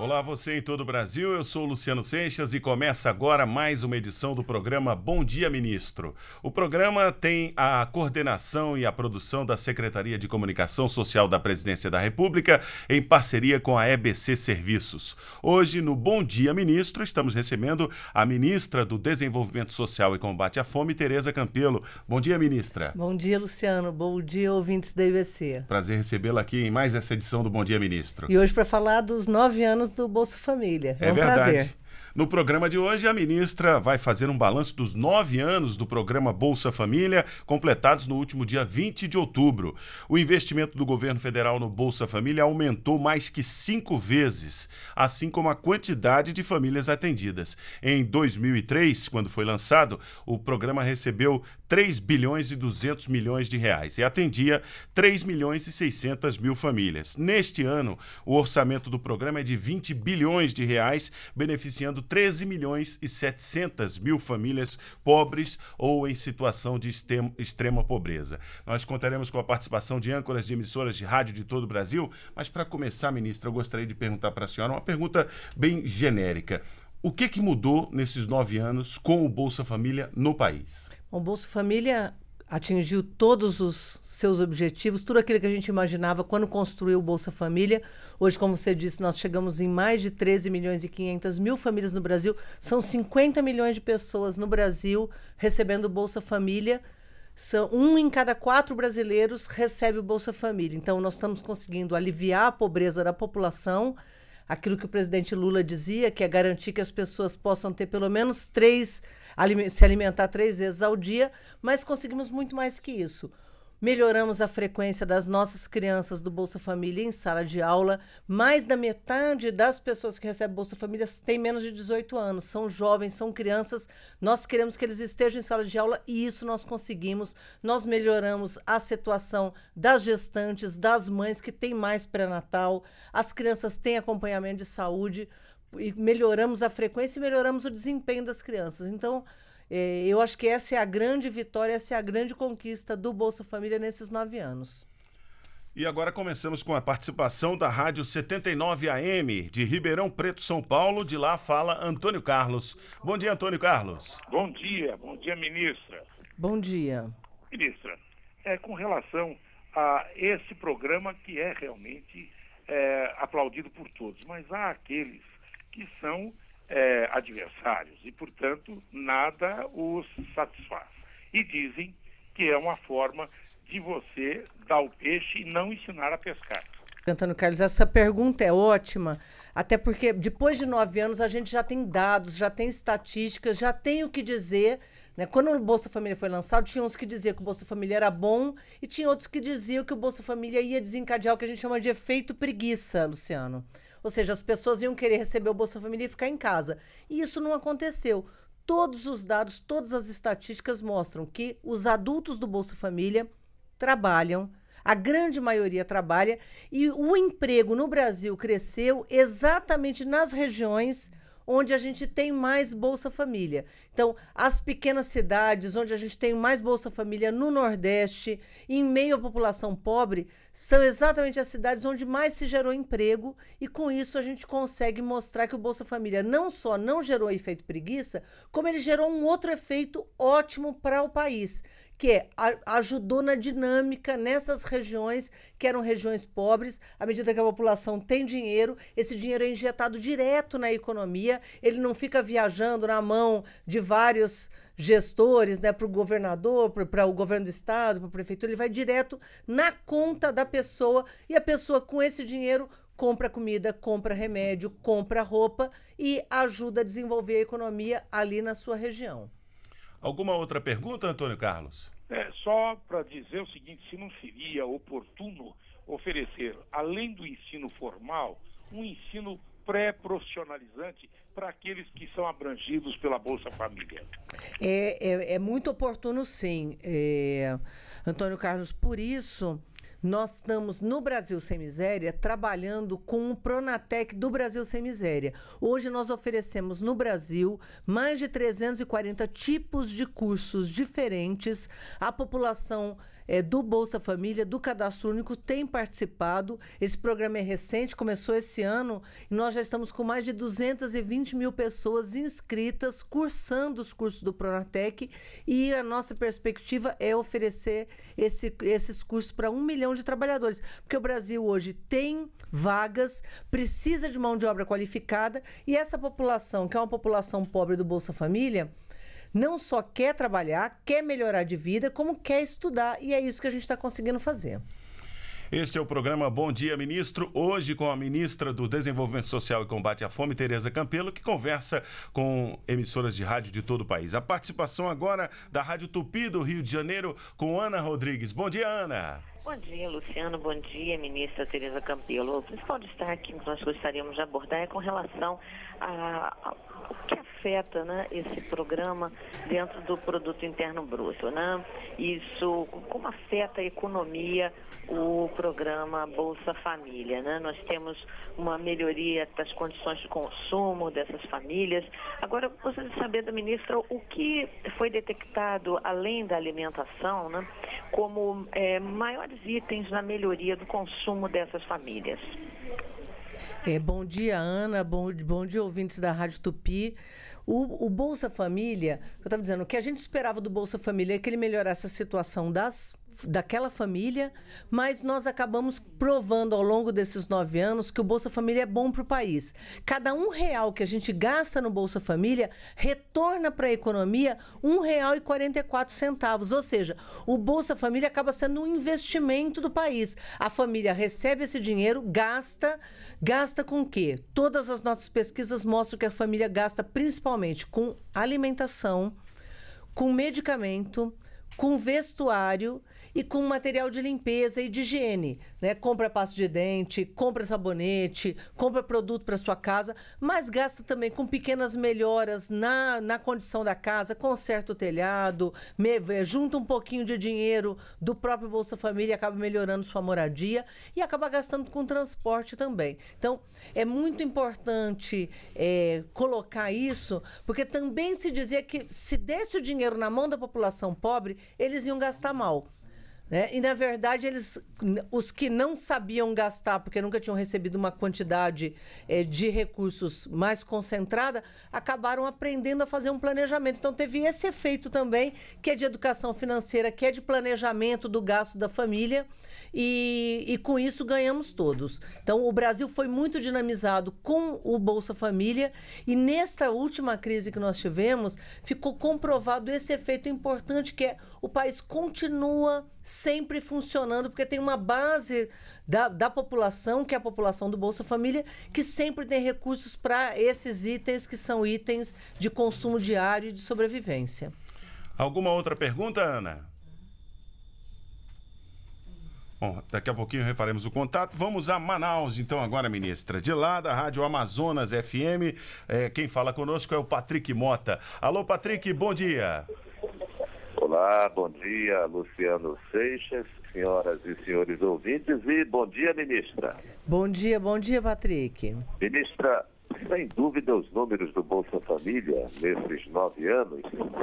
Olá, você em todo o Brasil. Eu sou Luciano Seixas e começa agora mais uma edição do programa Bom Dia Ministro. O programa tem a coordenação e a produção da Secretaria de Comunicação Social da Presidência da República em parceria com a EBC Serviços. Hoje, no Bom Dia Ministro, estamos recebendo a ministra do Desenvolvimento Social e Combate à Fome, Tereza Campelo. Bom dia, ministra. Bom dia, Luciano. Bom dia, ouvintes da EBC. Prazer recebê-la aqui em mais essa edição do Bom Dia Ministro. E hoje para falar dos nove anos programas do Bolsa Família. É, é um verdade. prazer. No programa de hoje, a ministra vai fazer um balanço dos nove anos do programa Bolsa Família, completados no último dia 20 de outubro. O investimento do governo federal no Bolsa Família aumentou mais que cinco vezes, assim como a quantidade de famílias atendidas. Em 2003, quando foi lançado, o programa recebeu 3 bilhões e 200 milhões de reais e atendia 3 milhões e 600 mil famílias. Neste ano, o orçamento do programa é de 20 bilhões de reais, beneficiando 13 milhões e 700 mil famílias pobres ou em situação de extrema pobreza. Nós contaremos com a participação de âncoras de emissoras de rádio de todo o Brasil, mas para começar, ministra, eu gostaria de perguntar para a senhora uma pergunta bem genérica. O que, que mudou nesses nove anos com o Bolsa Família no país? O Bolsa Família atingiu todos os seus objetivos, tudo aquilo que a gente imaginava quando construiu o Bolsa Família. Hoje, como você disse, nós chegamos em mais de 13 milhões e 500 mil famílias no Brasil. São 50 milhões de pessoas no Brasil recebendo o Bolsa Família. São, um em cada quatro brasileiros recebe o Bolsa Família. Então, nós estamos conseguindo aliviar a pobreza da população aquilo que o presidente Lula dizia, que é garantir que as pessoas possam ter pelo menos três, se alimentar três vezes ao dia, mas conseguimos muito mais que isso. Melhoramos a frequência das nossas crianças do Bolsa Família em sala de aula. Mais da metade das pessoas que recebem Bolsa Família tem menos de 18 anos, são jovens, são crianças. Nós queremos que eles estejam em sala de aula e isso nós conseguimos. Nós melhoramos a situação das gestantes, das mães que têm mais pré-natal. As crianças têm acompanhamento de saúde e melhoramos a frequência e melhoramos o desempenho das crianças. Então, é, eu acho que essa é a grande vitória, essa é a grande conquista do Bolsa Família nesses nove anos. E agora começamos com a participação da Rádio 79 AM de Ribeirão Preto, São Paulo. De lá fala Antônio Carlos. Bom dia, Antônio Carlos. Bom dia, bom dia, ministra. Bom dia. Ministra, é com relação a esse programa que é realmente é, aplaudido por todos, mas há aqueles que são é, adversários e, portanto, nada os satisfaz. E dizem que é uma forma de você dar o peixe e não ensinar a pescar. Antônio Carlos, essa pergunta é ótima, até porque depois de nove anos a gente já tem dados, já tem estatísticas, já tem o que dizer. Né? Quando o Bolsa Família foi lançado, tinha uns que diziam que o Bolsa Família era bom e tinha outros que diziam que o Bolsa Família ia desencadear o que a gente chama de efeito preguiça, Luciano. Ou seja, as pessoas iam querer receber o Bolsa Família e ficar em casa. E isso não aconteceu. Todos os dados, todas as estatísticas mostram que os adultos do Bolsa Família trabalham, a grande maioria trabalha, e o emprego no Brasil cresceu exatamente nas regiões onde a gente tem mais Bolsa Família. Então, as pequenas cidades onde a gente tem mais Bolsa Família no Nordeste, em meio à população pobre, são exatamente as cidades onde mais se gerou emprego e com isso a gente consegue mostrar que o Bolsa Família não só não gerou efeito preguiça, como ele gerou um outro efeito ótimo para o país, que ajudou na dinâmica nessas regiões que eram regiões pobres. À medida que a população tem dinheiro, esse dinheiro é injetado direto na economia, ele não fica viajando na mão de vários gestores, né, para o governador, para o governo do estado, para a prefeitura, ele vai direto na conta da pessoa e a pessoa com esse dinheiro compra comida, compra remédio, compra roupa e ajuda a desenvolver a economia ali na sua região. Alguma outra pergunta, Antônio Carlos? É, só para dizer o seguinte: se não seria oportuno oferecer, além do ensino formal, um ensino pré-profissionalizante para aqueles que são abrangidos pela Bolsa Família. É, é, é muito oportuno, sim, é, Antônio Carlos. Por isso nós estamos no Brasil Sem Miséria trabalhando com o Pronatec do Brasil Sem Miséria. Hoje nós oferecemos no Brasil mais de 340 tipos de cursos diferentes à população é, do Bolsa Família, do Cadastro Único, têm participado. Esse programa é recente, começou esse ano e nós já estamos com mais de 220 mil pessoas inscritas, cursando os cursos do Pronatec e a nossa perspectiva é oferecer esse, esses cursos para um milhão de trabalhadores, porque o Brasil hoje tem vagas, precisa de mão de obra qualificada e essa população, que é uma população pobre do Bolsa Família, não só quer trabalhar, quer melhorar de vida, como quer estudar. E é isso que a gente está conseguindo fazer. Este é o programa Bom Dia Ministro, hoje com a ministra do Desenvolvimento Social e Combate à Fome, Tereza Campelo, que conversa com emissoras de rádio de todo o país. A participação agora da Rádio Tupi do Rio de Janeiro com Ana Rodrigues. Bom dia, Ana. Bom dia, Luciano. Bom dia, ministra Tereza Campelo. O principal destaque que nós gostaríamos de abordar é com relação a, o que afeta né, esse programa dentro do produto interno bruto, né? Isso, como afeta a economia o programa Bolsa Família, né? Nós temos uma melhoria das condições de consumo dessas famílias. Agora, eu gostaria de saber da ministra o que foi detectado, além da alimentação, né, como é, maiores itens na melhoria do consumo dessas famílias. É, bom dia, Ana. Bom, bom dia, ouvintes da Rádio Tupi. O, o Bolsa Família, eu estava dizendo, o que a gente esperava do Bolsa Família é que ele melhorasse a situação das daquela família, mas nós acabamos provando ao longo desses nove anos que o Bolsa Família é bom para o país. Cada um real que a gente gasta no Bolsa Família retorna para a economia um real e quarenta centavos, ou seja, o Bolsa Família acaba sendo um investimento do país. A família recebe esse dinheiro, gasta, gasta com o quê? Todas as nossas pesquisas mostram que a família gasta principalmente com alimentação, com medicamento, com vestuário e com material de limpeza e de higiene. Né? Compra pasta de dente, compra sabonete, compra produto para sua casa, mas gasta também com pequenas melhoras na, na condição da casa, conserta o telhado, me, junta um pouquinho de dinheiro do próprio Bolsa Família, acaba melhorando sua moradia e acaba gastando com transporte também. Então, é muito importante é, colocar isso, porque também se dizia que se desse o dinheiro na mão da população pobre, eles iam gastar mal. Né? E na verdade, eles, os que não sabiam gastar, porque nunca tinham recebido uma quantidade é, de recursos mais concentrada, acabaram aprendendo a fazer um planejamento. Então, teve esse efeito também, que é de educação financeira, que é de planejamento do gasto da família, e, e com isso ganhamos todos. Então, o Brasil foi muito dinamizado com o Bolsa Família, e nesta última crise que nós tivemos, ficou comprovado esse efeito importante que é o país continua sempre funcionando, porque tem uma base da, da população, que é a população do Bolsa Família, que sempre tem recursos para esses itens, que são itens de consumo diário e de sobrevivência. Alguma outra pergunta, Ana? Bom, daqui a pouquinho refaremos o contato. Vamos a Manaus, então, agora, ministra. De lá, da Rádio Amazonas FM, é, eh, quem fala conosco é o Patrick Mota. Alô, Patrick, bom dia. Bom dia. Olá, bom dia, Luciano Seixas, senhoras e senhores ouvintes, e bom dia, ministra. Bom dia, bom dia, Patrick. Ministra, sem dúvida, os números do Bolsa Família nesses nove anos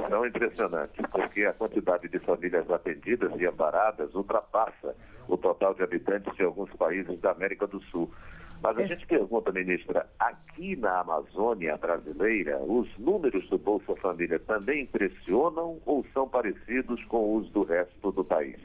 são impressionantes, porque a quantidade de famílias atendidas e amparadas ultrapassa o total de habitantes de alguns países da América do Sul. Mas a é. gente pergunta, ministra, aqui na Amazônia brasileira, os números do Bolsa Família também impressionam ou são parecidos com os do resto do país?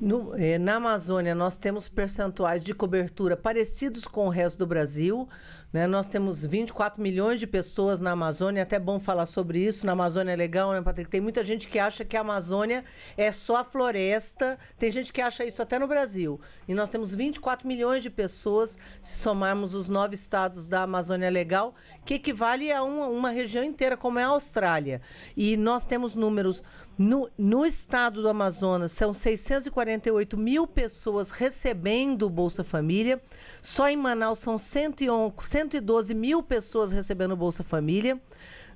No, eh, na Amazônia, nós temos percentuais de cobertura parecidos com o resto do Brasil, né? Nós temos 24 milhões de pessoas na Amazônia, é até bom falar sobre isso. Na Amazônia é legal, né, Patrick? Tem muita gente que acha que a Amazônia é só a floresta, tem gente que acha isso até no Brasil. E nós temos 24 milhões de pessoas, se somarmos os nove estados da Amazônia Legal, que equivale a uma, uma região inteira, como é a Austrália. E nós temos números no, no estado do Amazonas, são 648 mil pessoas recebendo o Bolsa Família. Só em Manaus são 111, 112 mil pessoas recebendo o Bolsa Família.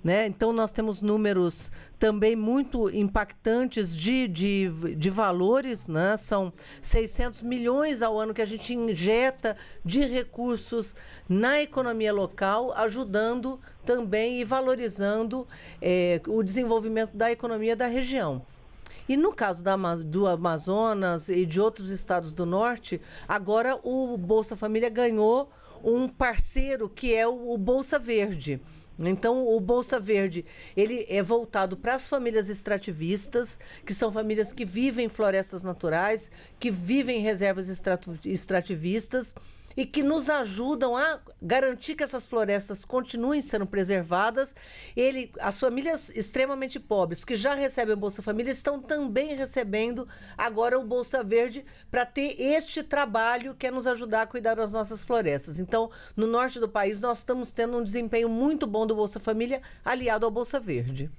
Né? Então, nós temos números também muito impactantes de, de, de valores, né? são 600 milhões ao ano que a gente injeta de recursos na economia local, ajudando também e valorizando é, o desenvolvimento da economia da região. E no caso da, do Amazonas e de outros estados do norte, agora o Bolsa Família ganhou um parceiro que é o Bolsa Verde. Então, o Bolsa Verde, ele é voltado para as famílias extrativistas, que são famílias que vivem florestas naturais, que vivem reservas extrativistas, e que nos ajudam a garantir que essas florestas continuem sendo preservadas. Ele, as famílias extremamente pobres que já recebem o Bolsa Família estão também recebendo agora o Bolsa Verde para ter este trabalho que é nos ajudar a cuidar das nossas florestas. Então, no norte do país, nós estamos tendo um desempenho muito bom do Bolsa Família aliado ao Bolsa Verde.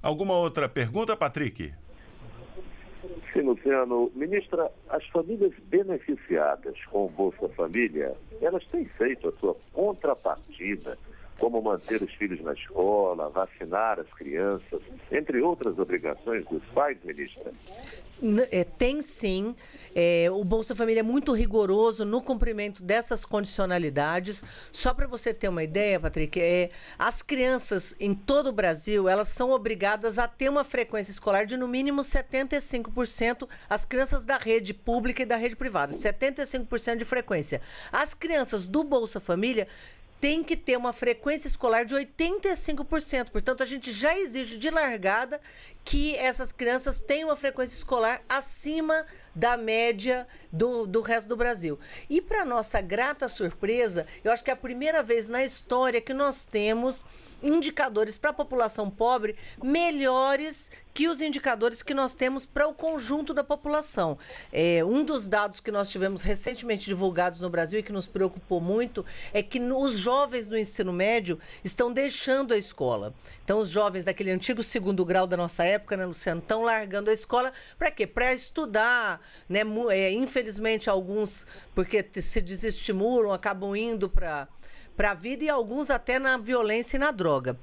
Alguma outra pergunta, Patrick? Sim, Luciano. Ministra, as famílias beneficiadas com Bolsa Família, elas têm feito a sua contrapartida, como manter os filhos na escola, vacinar as crianças, entre outras obrigações dos pais, ministra. É, tem sim. É, o Bolsa Família é muito rigoroso no cumprimento dessas condicionalidades. Só para você ter uma ideia, Patrick, é, as crianças em todo o Brasil elas são obrigadas a ter uma frequência escolar de no mínimo 75%. As crianças da rede pública e da rede privada, 75% de frequência. As crianças do Bolsa Família têm que ter uma frequência escolar de 85%. Portanto, a gente já exige de largada que essas crianças têm uma frequência escolar acima da média do, do resto do Brasil. E para nossa grata surpresa, eu acho que é a primeira vez na história que nós temos indicadores para a população pobre melhores que os indicadores que nós temos para o conjunto da população. É, um dos dados que nós tivemos recentemente divulgados no Brasil e que nos preocupou muito é que os jovens do ensino médio estão deixando a escola. Então, os jovens daquele antigo segundo grau da nossa época época, né, Luciano, estão largando a escola para quê? Para estudar, né? É, infelizmente alguns porque se desestimulam, acabam indo para para a vida e alguns até na violência e na droga.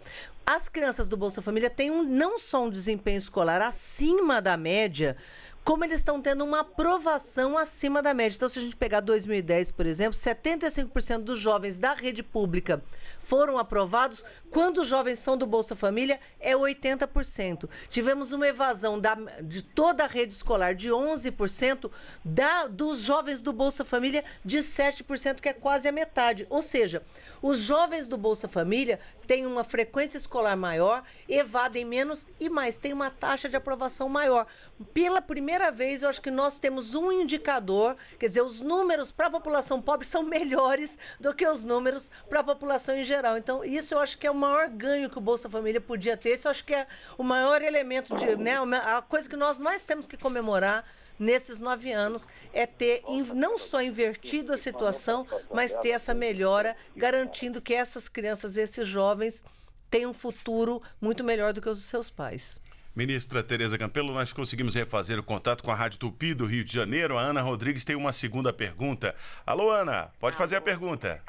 As crianças do Bolsa Família têm um, não só um desempenho escolar acima da média, como eles estão tendo uma aprovação acima da média. Então, se a gente pegar 2010, por exemplo, 75% dos jovens da rede pública foram aprovados. Quando os jovens são do Bolsa Família, é 80%. Tivemos uma evasão da, de toda a rede escolar de 11%, da, dos jovens do Bolsa Família de 7%, que é quase a metade. Ou seja, os jovens do Bolsa Família têm uma frequência escolar maior, evadem menos e mais, têm uma taxa de aprovação maior. Pela primeira primeira vez, eu acho que nós temos um indicador, quer dizer, os números para a população pobre são melhores do que os números para a população em geral. Então, isso eu acho que é o maior ganho que o Bolsa Família podia ter. Isso eu acho que é o maior elemento de, né, a coisa que nós mais temos que comemorar nesses nove anos é ter não só invertido a situação, mas ter essa melhora, garantindo que essas crianças, esses jovens, tenham um futuro muito melhor do que os dos seus pais. Ministra Tereza Campelo, nós conseguimos refazer o contato com a Rádio Tupi do Rio de Janeiro. A Ana Rodrigues tem uma segunda pergunta. Alô, Ana, pode Alô. fazer a pergunta.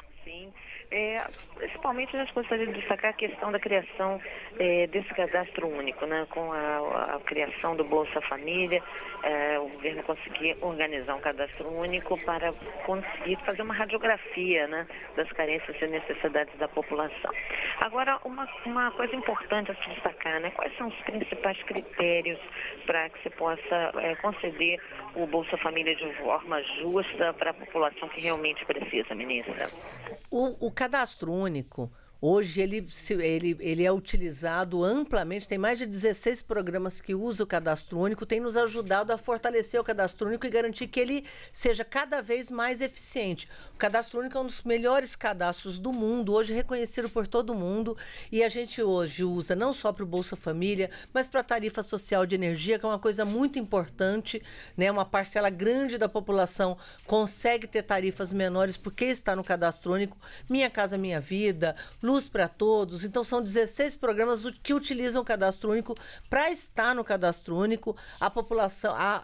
É, principalmente nós gostaríamos de destacar a questão da criação é, desse cadastro único, né, com a, a criação do Bolsa Família, é, o governo conseguir organizar um cadastro único para conseguir fazer uma radiografia né, das carências e necessidades da população. Agora, uma, uma coisa importante a se destacar, né, quais são os principais critérios para que se possa é, conceder o Bolsa Família de forma justa para a população que realmente precisa, ministra? O, o cadastro único Hoje ele, ele, ele é utilizado amplamente, tem mais de 16 programas que usam o cadastro único, tem nos ajudado a fortalecer o cadastro único e garantir que ele seja cada vez mais eficiente. O cadastro único é um dos melhores cadastros do mundo, hoje reconhecido por todo mundo, e a gente hoje usa não só para o Bolsa Família, mas para a tarifa social de energia, que é uma coisa muito importante, né? uma parcela grande da população consegue ter tarifas menores porque está no cadastro único. Minha Casa Minha Vida, Luz para Todos. Então, são 16 programas que utilizam o cadastro único para estar no cadastro único. A população, a,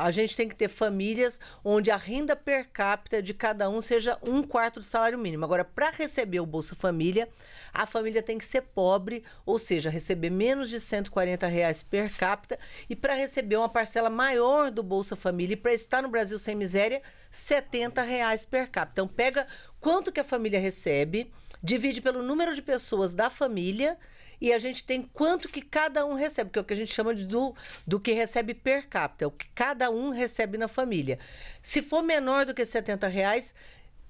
a, a gente tem que ter famílias onde a renda per capita de cada um seja um quarto do salário mínimo. Agora, para receber o Bolsa Família, a família tem que ser pobre, ou seja, receber menos de 140 reais per capita. E para receber uma parcela maior do Bolsa Família e para estar no Brasil sem miséria, 70 reais per capita. Então, pega quanto que a família recebe divide pelo número de pessoas da família e a gente tem quanto que cada um recebe, que é o que a gente chama de do, do que recebe per capita, é o que cada um recebe na família. Se for menor do que 70 reais,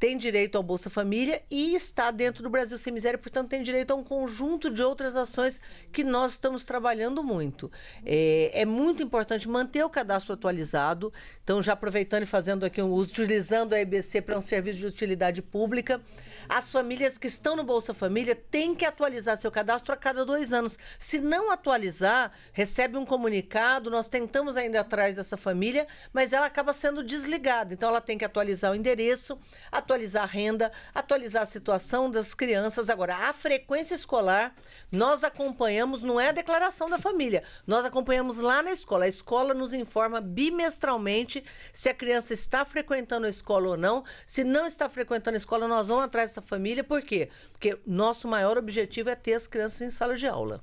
tem direito ao Bolsa Família e está dentro do Brasil Sem Miséria, portanto, tem direito a um conjunto de outras ações que nós estamos trabalhando muito. É, é muito importante manter o cadastro atualizado, então, já aproveitando e fazendo aqui utilizando a EBC para um serviço de utilidade pública. As famílias que estão no Bolsa Família têm que atualizar seu cadastro a cada dois anos. Se não atualizar, recebe um comunicado, nós tentamos ainda atrás dessa família, mas ela acaba sendo desligada. Então, ela tem que atualizar o endereço, atualizar atualizar a renda, atualizar a situação das crianças. Agora, a frequência escolar nós acompanhamos, não é a declaração da família, nós acompanhamos lá na escola. A escola nos informa bimestralmente se a criança está frequentando a escola ou não. Se não está frequentando a escola, nós vamos atrás dessa família. Por quê? Porque nosso maior objetivo é ter as crianças em sala de aula.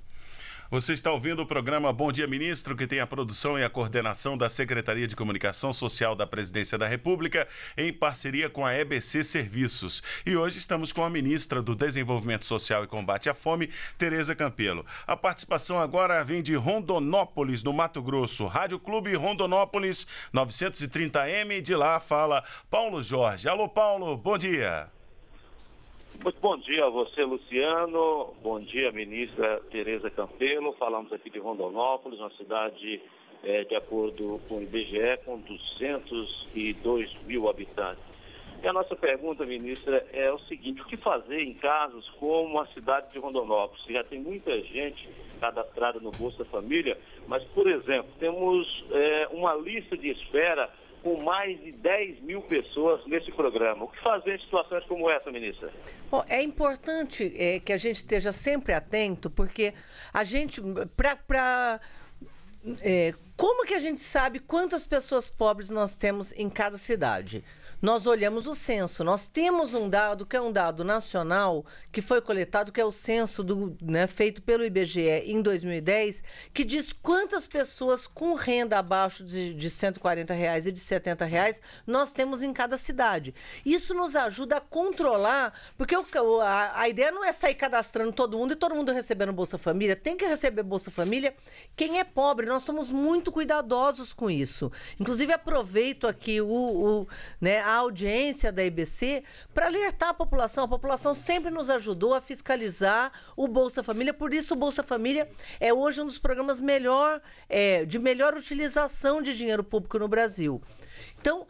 Você está ouvindo o programa Bom Dia Ministro, que tem a produção e a coordenação da Secretaria de Comunicação Social da Presidência da República, em parceria com a EBC Serviços. E hoje estamos com a ministra do Desenvolvimento Social e Combate à Fome, Tereza Campelo. A participação agora vem de Rondonópolis, no Mato Grosso. Rádio Clube Rondonópolis, 930M. De lá fala Paulo Jorge. Alô, Paulo, bom dia. Muito bom dia a você, Luciano. Bom dia, ministra Tereza Campelo. Falamos aqui de Rondonópolis, uma cidade, é, de acordo com o IBGE, com 202 mil habitantes. E a nossa pergunta, ministra, é o seguinte: o que fazer em casos como a cidade de Rondonópolis? Já tem muita gente cadastrada no Bolsa Família, mas, por exemplo, temos é, uma lista de espera com mais de 10 mil pessoas nesse programa. O que fazer em situações como essa, ministra? Bom, é importante é, que a gente esteja sempre atento, porque a gente, para é, como que a gente sabe quantas pessoas pobres nós temos em cada cidade? nós olhamos o censo. Nós temos um dado que é um dado nacional que foi coletado, que é o censo do, né, feito pelo IBGE em 2010, que diz quantas pessoas com renda abaixo de, de 140 reais e de 70 reais nós temos em cada cidade. Isso nos ajuda a controlar, porque o, a, a ideia não é sair cadastrando todo mundo e todo mundo recebendo Bolsa Família. Tem que receber Bolsa Família quem é pobre. Nós somos muito cuidadosos com isso. Inclusive aproveito aqui o, o né, a audiência da EBC para alertar a população. A população sempre nos ajudou a fiscalizar o Bolsa Família, por isso o Bolsa Família é hoje um dos programas melhor, é, de melhor utilização de dinheiro público no Brasil. Então,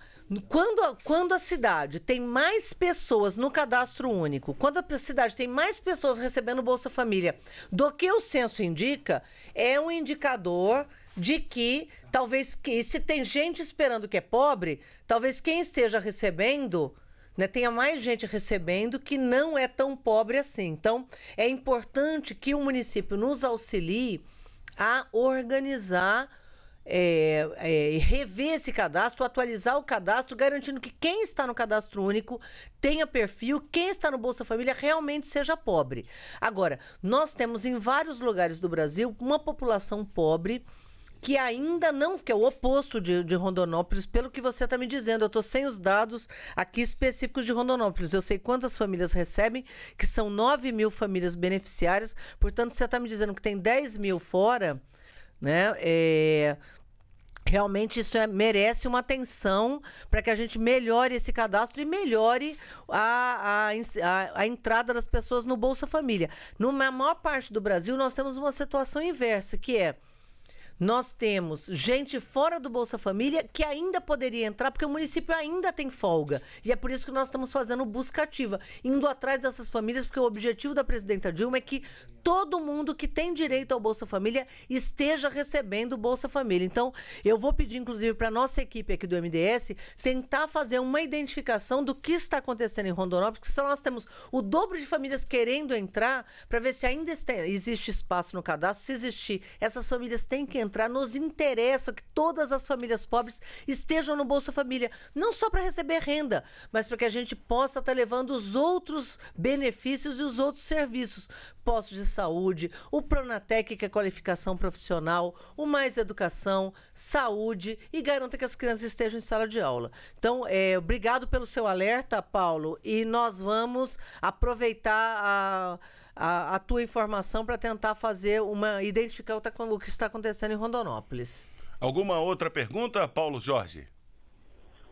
quando a, quando a cidade tem mais pessoas no cadastro único, quando a cidade tem mais pessoas recebendo Bolsa Família do que o censo indica, é um indicador de que talvez que se tem gente esperando que é pobre, talvez quem esteja recebendo né, tenha mais gente recebendo que não é tão pobre assim. Então, é importante que o município nos auxilie a organizar é, é, rever esse cadastro, atualizar o cadastro, garantindo que quem está no cadastro único tenha perfil, quem está no Bolsa Família realmente seja pobre. Agora, nós temos em vários lugares do Brasil uma população pobre que ainda não, que é o oposto de, de Rondonópolis, pelo que você está me dizendo. Eu estou sem os dados aqui específicos de Rondonópolis. Eu sei quantas famílias recebem, que são 9 mil famílias beneficiárias. Portanto, você está me dizendo que tem 10 mil fora, né? É, realmente isso é, merece uma atenção para que a gente melhore esse cadastro e melhore a, a, a, entrada das pessoas no Bolsa Família. Na maior parte do Brasil, nós temos uma situação inversa, que é nós temos gente fora do Bolsa Família que ainda poderia entrar, porque o município ainda tem folga. E é por isso que nós estamos fazendo busca ativa, indo atrás dessas famílias, porque o objetivo da presidenta Dilma é que todo mundo que tem direito ao Bolsa Família esteja recebendo o Bolsa Família. Então, eu vou pedir, inclusive, para a nossa equipe aqui do MDS tentar fazer uma identificação do que está acontecendo em Rondonópolis, porque senão nós temos o dobro de famílias querendo entrar, para ver se ainda existe espaço no cadastro. Se existir, essas famílias têm que entrar entrar, nos interessa que todas as famílias pobres estejam no Bolsa Família, não só para receber renda, mas para que a gente possa estar tá levando os outros benefícios e os outros serviços, postos de saúde, o Pronatec, que é qualificação profissional, o Mais Educação, saúde e garanta que as crianças estejam em sala de aula. Então, é, obrigado pelo seu alerta, Paulo, e nós vamos aproveitar a a, a tua informação para tentar fazer uma identificar o que está acontecendo em Rondonópolis. Alguma outra pergunta, Paulo Jorge?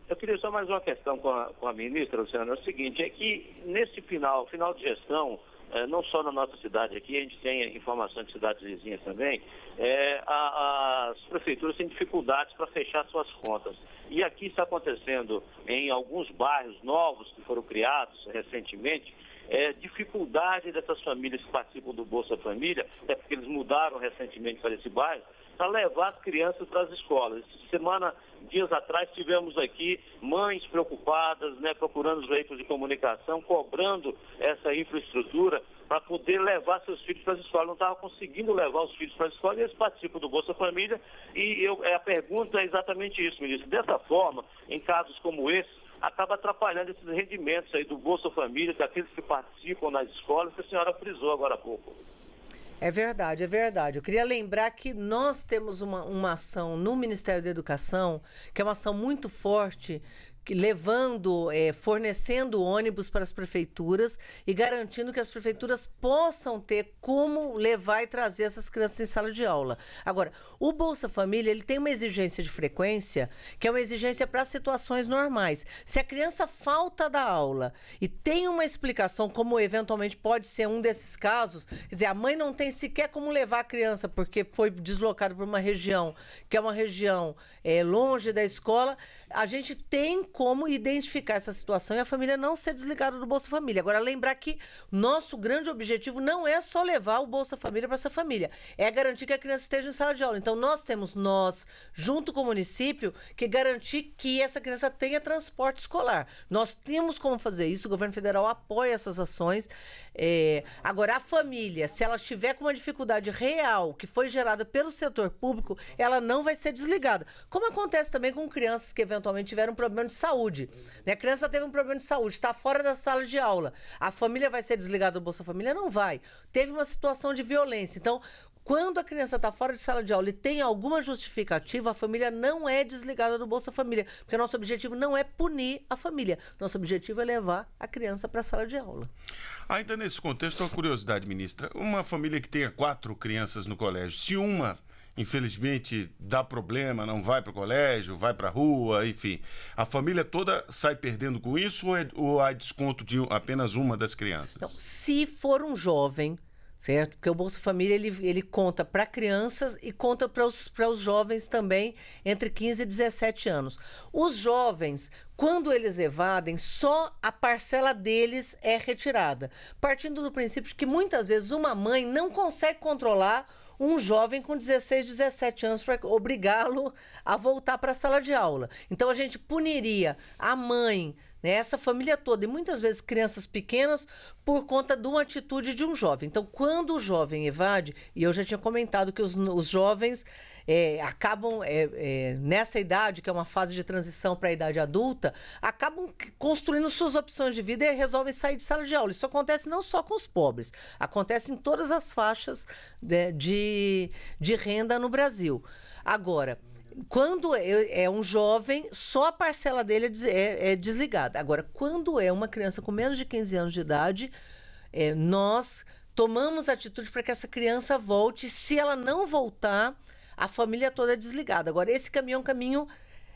Eu queria só mais uma questão com a, com a ministra, Luciana. É o seguinte, é que nesse final, final de gestão, é, não só na nossa cidade aqui, a gente tem informação de cidades vizinhas também, é, a, as prefeituras têm dificuldades para fechar suas contas. E aqui está acontecendo em alguns bairros novos que foram criados recentemente, é, dificuldade dessas famílias que participam do Bolsa Família, é porque eles mudaram recentemente para esse bairro, para levar as crianças para as escolas. Semana, dias atrás, tivemos aqui mães preocupadas, né, procurando os veículos de comunicação, cobrando essa infraestrutura para poder levar seus filhos para as escolas. Não estava conseguindo levar os filhos para as escolas, eles participam do Bolsa Família. E eu, é, a pergunta é exatamente isso, ministro. Dessa forma, em casos como esse, acaba atrapalhando esses rendimentos aí do Bolsa Família, daqueles que participam nas escolas, que a senhora frisou agora há pouco. É verdade, é verdade. Eu queria lembrar que nós temos uma, uma ação no Ministério da Educação, que é uma ação muito forte, levando, é, fornecendo ônibus para as prefeituras e garantindo que as prefeituras possam ter como levar e trazer essas crianças em sala de aula. Agora, o Bolsa Família ele tem uma exigência de frequência que é uma exigência para situações normais. Se a criança falta da aula e tem uma explicação, como eventualmente pode ser um desses casos, quer dizer, a mãe não tem sequer como levar a criança porque foi deslocado para uma região que é uma região é, longe da escola, a gente tem como identificar essa situação e a família não ser desligada do Bolsa Família. Agora, lembrar que nosso grande objetivo não é só levar o Bolsa Família para essa família, é garantir que a criança esteja em sala de aula. Então, nós temos nós, junto com o município, que garantir que essa criança tenha transporte escolar. Nós temos como fazer isso, o governo federal apoia essas ações. É... Agora, a família, se ela estiver com uma dificuldade real que foi gerada pelo setor público, ela não vai ser desligada. Como acontece também com crianças que eventualmente tiveram um problema de saúde saúde. A criança teve um problema de saúde, está fora da sala de aula. A família vai ser desligada do Bolsa Família? Não vai. Teve uma situação de violência. Então, quando a criança está fora de sala de aula e tem alguma justificativa, a família não é desligada do Bolsa Família, porque nosso objetivo não é punir a família, nosso objetivo é levar a criança para a sala de aula. Ainda nesse contexto, uma curiosidade, ministra: uma família que tenha quatro crianças no colégio, se uma infelizmente dá problema, não vai para o colégio, vai para a rua, enfim. A família toda sai perdendo com isso ou, é, ou há desconto de apenas uma das crianças? Então, se for um jovem, certo? Porque o Bolsa Família ele, ele conta para crianças e conta para os, os jovens também entre 15 e 17 anos. Os jovens, quando eles evadem, só a parcela deles é retirada, partindo do princípio de que muitas vezes uma mãe não consegue controlar um jovem com 16, 17 anos para obrigá-lo a voltar para a sala de aula. Então a gente puniria a mãe, né, essa família toda e muitas vezes crianças pequenas por conta de uma atitude de um jovem. Então quando o jovem evade, e eu já tinha comentado que os, os jovens é, acabam, é, é, nessa idade, que é uma fase de transição para a idade adulta, acabam construindo suas opções de vida e resolvem sair de sala de aula. Isso acontece não só com os pobres, acontece em todas as faixas de, né, de, de renda no Brasil. Agora, quando é, é um jovem, só a parcela dele é, é desligada. Agora, quando é uma criança com menos de 15 anos de idade, nós tomamos atitude para que essa criança volte. Se ela não voltar, a família toda é desligada. Agora, esse caminho é um caminho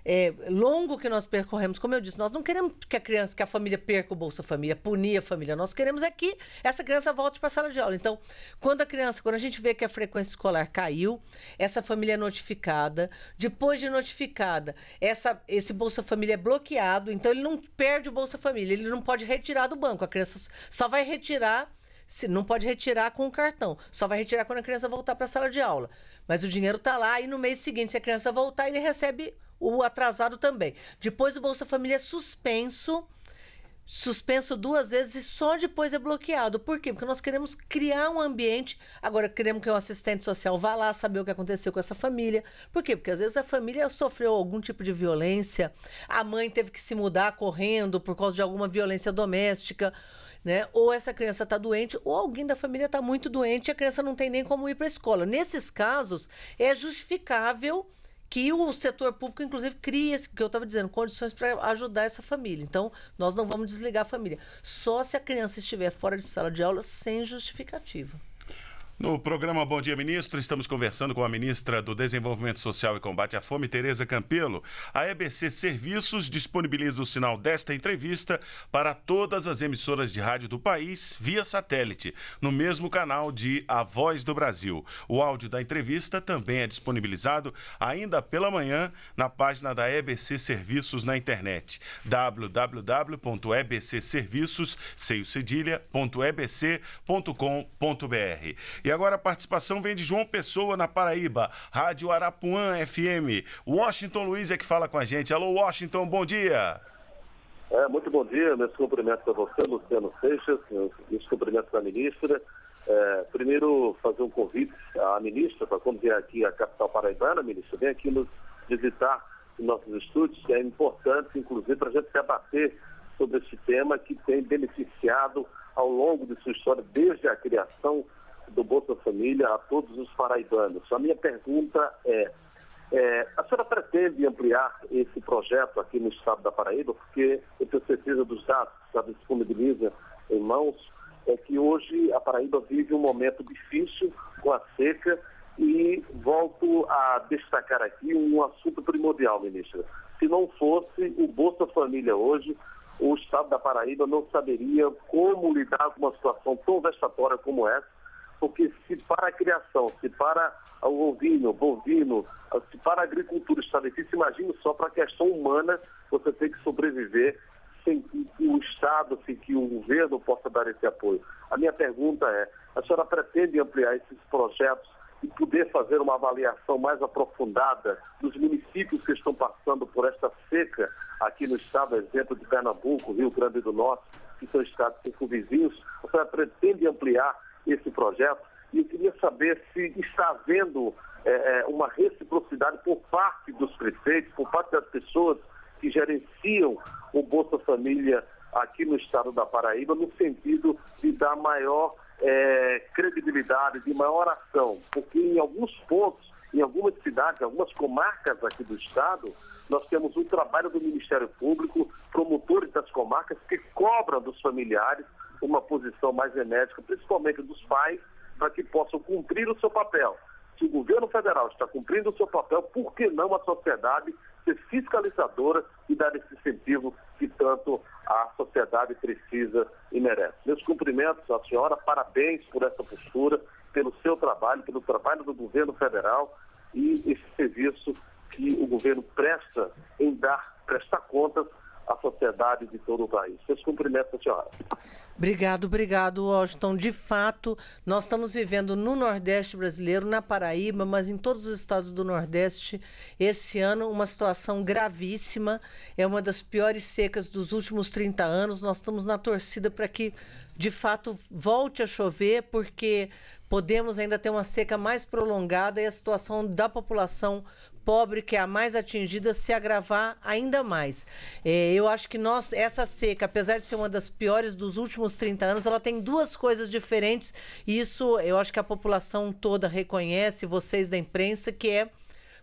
é, longo que nós percorremos. Como eu disse, nós não queremos que a criança, que a família perca o Bolsa Família, punir a família. Nós queremos é que essa criança volte para a sala de aula. Então, quando a criança, quando a gente vê que a frequência escolar caiu, essa família é notificada. Depois de notificada, essa, esse Bolsa Família é bloqueado. Então, ele não perde o Bolsa Família, ele não pode retirar do banco. A criança só vai retirar se, não pode retirar com o cartão. Só vai retirar quando a criança voltar para a sala de aula. Mas o dinheiro está lá e no mês seguinte, se a criança voltar, ele recebe o atrasado também. Depois o Bolsa Família é suspenso suspenso duas vezes e só depois é bloqueado. Por quê? Porque nós queremos criar um ambiente. Agora, queremos que um assistente social vá lá saber o que aconteceu com essa família. Por quê? Porque às vezes a família sofreu algum tipo de violência, a mãe teve que se mudar correndo por causa de alguma violência doméstica né? Ou essa criança está doente, ou alguém da família está muito doente e a criança não tem nem como ir para a escola. Nesses casos, é justificável que o setor público, inclusive, crie que eu estava dizendo, condições para ajudar essa família. Então, nós não vamos desligar a família. Só se a criança estiver fora de sala de aula sem justificativa. No programa Bom Dia Ministro, estamos conversando com a ministra do Desenvolvimento Social e Combate à Fome, Tereza Campelo. A EBC Serviços disponibiliza o sinal desta entrevista para todas as emissoras de rádio do país via satélite, no mesmo canal de A Voz do Brasil. O áudio da entrevista também é disponibilizado ainda pela manhã na página da EBC Serviços na internet www.ebcserviços.com.br e agora a participação vem de João Pessoa, na Paraíba, Rádio Arapuã FM. Washington Luiz é que fala com a gente. Alô, Washington, bom dia. É, muito bom dia, meus cumprimentos a você, Luciano Seixas, meus cumprimentos à ministra. É, primeiro, fazer um convite à ministra para quando vier aqui à capital paraibana, ministra, vem aqui nos visitar em nossos estúdios, que é importante, inclusive, para a gente abater sobre esse tema que tem beneficiado ao longo de sua história, desde a criação do Bolsa Família a todos os paraibanos. A minha pergunta é, é, a senhora pretende ampliar esse projeto aqui no estado da Paraíba? Porque eu tenho certeza dos dados que a senhora disponibiliza em mãos, é que hoje a Paraíba vive um momento difícil com a seca e volto a destacar aqui um assunto primordial, ministra. Se não fosse o Bolsa Família hoje, o Estado da Paraíba não saberia como lidar com uma situação tão vexatória como essa, porque se para a criação, se para o ovino, bovino, se para a agricultura está difícil, imagina só para a questão humana você tem que sobreviver sem que o Estado, sem que o governo possa dar esse apoio. A minha pergunta é, a senhora pretende ampliar esses projetos e poder fazer uma avaliação mais aprofundada dos municípios que estão passando por esta seca aqui no estado, exemplo de Pernambuco, Rio Grande do Norte, que são estados vizinhos? a senhora pretende ampliar esse projeto. E eu queria saber se está havendo é, é, uma reciprocidade por parte dos prefeitos, por parte das pessoas que gerenciam o Bolsa Família aqui no estado da Paraíba, no sentido de dar maior é, credibilidade, de maior ação, porque em alguns pontos, em algumas cidades, algumas comarcas aqui do estado, nós temos o um trabalho do Ministério Público, promotores das comarcas que cobram dos familiares uma posição mais enérgica, principalmente dos pais, para que possam cumprir o seu papel. Se o governo federal está cumprindo o seu papel, por que não a sociedade ser fiscalizadora e dar esse incentivo que tanto a sociedade precisa e merece? Meus cumprimentos à senhora, parabéns por essa postura, pelo seu trabalho, pelo trabalho do governo federal e esse serviço que o governo presta em dar, prestar contas à sociedade de todo o país. Seus cumprimentos, senhora. Obrigado, obrigado, Washington. De fato, nós estamos vivendo no Nordeste brasileiro, na Paraíba, mas em todos os estados do Nordeste, esse ano, uma situação gravíssima. É uma das piores secas dos últimos 30 anos. Nós estamos na torcida para que, de fato, volte a chover, porque podemos ainda ter uma seca mais prolongada e a situação da população pobre, que é a mais atingida, se agravar ainda mais. É, eu acho que nós, essa seca, apesar de ser uma das piores dos últimos 30 anos, ela tem duas coisas diferentes. isso eu acho que a população toda reconhece, vocês da imprensa, que é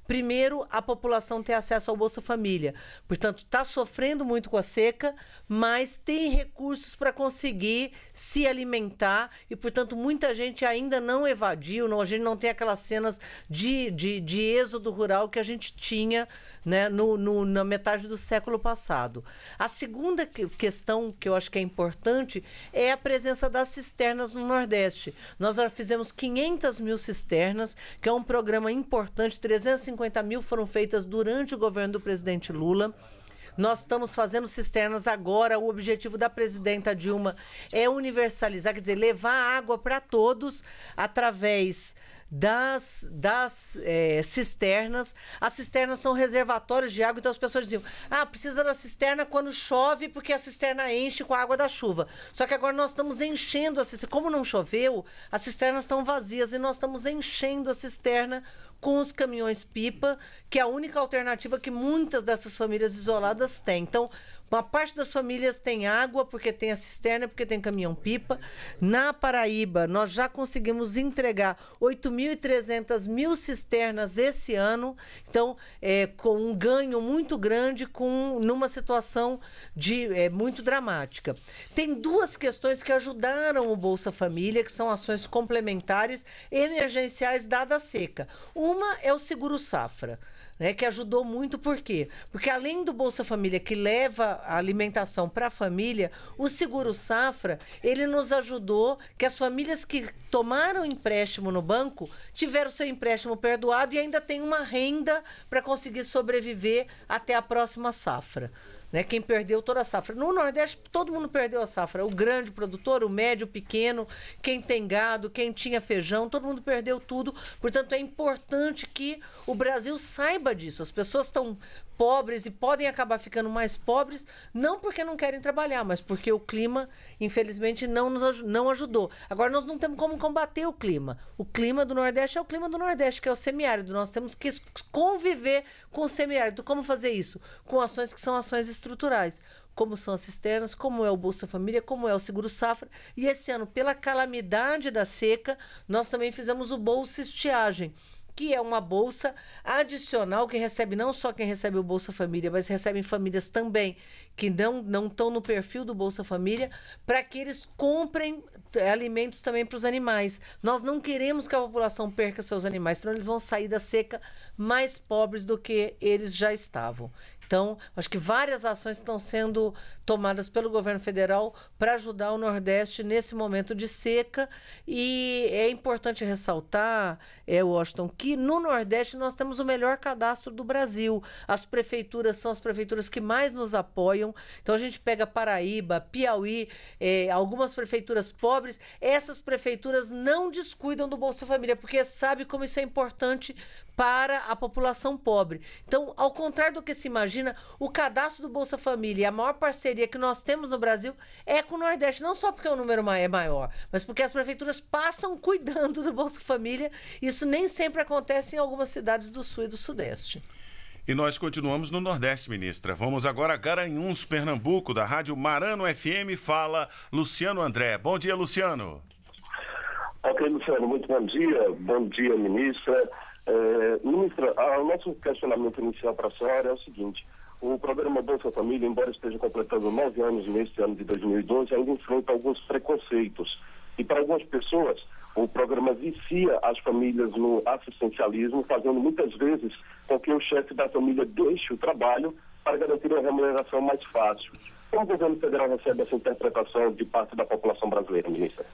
primeiro a população ter acesso ao Bolsa Família. Portanto, está sofrendo muito com a seca, mas tem recursos para conseguir se alimentar e, portanto, muita gente ainda não evadiu, não, a gente não tem aquelas cenas de, de, de êxodo rural que a gente tinha né, no, no, na metade do século passado. A segunda questão que eu acho que é importante é a presença das cisternas no Nordeste. Nós já fizemos 500 mil cisternas, que é um programa importante, 350 150 mil foram feitas durante o governo do presidente Lula. Nós estamos fazendo cisternas agora. O objetivo da presidenta Dilma é universalizar, quer dizer, levar água para todos através das, das é, cisternas. As cisternas são reservatórios de água, então as pessoas diziam: ah, precisa da cisterna quando chove, porque a cisterna enche com a água da chuva. Só que agora nós estamos enchendo a cisterna. Como não choveu, as cisternas estão vazias e nós estamos enchendo a cisterna com os caminhões-pipa, que é a única alternativa que muitas dessas famílias isoladas têm. Então, uma parte das famílias tem água porque tem a cisterna, porque tem caminhão-pipa. Na Paraíba, nós já conseguimos entregar 8.300 mil cisternas esse ano. Então, é, com um ganho muito grande com numa situação de é, muito dramática. Tem duas questões que ajudaram o Bolsa Família, que são ações complementares emergenciais dada a seca. Uma é o seguro safra né, que ajudou muito, por quê? Porque além do Bolsa Família, que leva a alimentação para a família, o Seguro Safra, ele nos ajudou que as famílias que tomaram empréstimo no banco tiveram seu empréstimo perdoado e ainda tem uma renda para conseguir sobreviver até a próxima safra. Né? Quem perdeu toda a safra. No Nordeste, todo mundo perdeu a safra. O grande produtor, o médio, o pequeno, quem tem gado, quem tinha feijão, todo mundo perdeu tudo. Portanto, é importante que o Brasil saiba disso. As pessoas estão pobres e podem acabar ficando mais pobres, não porque não querem trabalhar, mas porque o clima, infelizmente, não nos não ajudou. Agora, nós não temos como combater o clima. O clima do Nordeste é o clima do Nordeste, que é o semiárido. Nós temos que conviver com o semiárido. Como fazer isso? Com ações que são ações estruturais. Como são as cisternas, como é o Bolsa Família, como é o Seguro Safra. E esse ano, pela calamidade da seca, nós também fizemos o Bolsa Estiagem que é uma bolsa adicional que recebe não só quem recebe o Bolsa Família, mas recebem famílias também que não não estão no perfil do Bolsa Família, para que eles comprem eh, alimentos também para os animais. Nós não queremos que a população perca seus animais, senão eles vão sair da seca mais pobres do que eles já estavam. Então, acho que várias ações estão sendo tomadas pelo governo federal para ajudar o Nordeste nesse momento de seca. E é importante ressaltar, é, Washington, que no Nordeste nós temos o melhor cadastro do Brasil. As prefeituras são as prefeituras que mais nos apoiam. Então a gente pega Paraíba, Piauí, é, algumas prefeituras pobres. Essas prefeituras não descuidam do Bolsa Família, porque sabe como isso é importante para a população pobre. Então, ao contrário do que se imagina, o cadastro do Bolsa Família a maior parceria parceria que nós temos no Brasil é com o Nordeste, não só porque o número é maior, mas porque as prefeituras passam cuidando do Bolsa Família. Isso nem sempre acontece em algumas cidades do Sul e do Sudeste. E nós continuamos no Nordeste, ministra. Vamos agora a Garanhuns, Pernambuco, da Rádio Marano FM. Fala Luciano André. Bom dia, Luciano. Ok, Luciano, muito bom dia. Bom dia, ministra. É, ministra, ah, o nosso questionamento inicial para a senhora é o seguinte. O programa Bolsa Família, embora esteja completando nove anos neste ano de 2012, ainda enfrenta alguns preconceitos. E para algumas pessoas, o programa vicia as famílias no assistencialismo, fazendo muitas vezes com que o chefe da família deixe o trabalho para garantir uma remuneração mais fácil. Como então, o governo federal recebe essa interpretação de parte da população brasileira, ministra?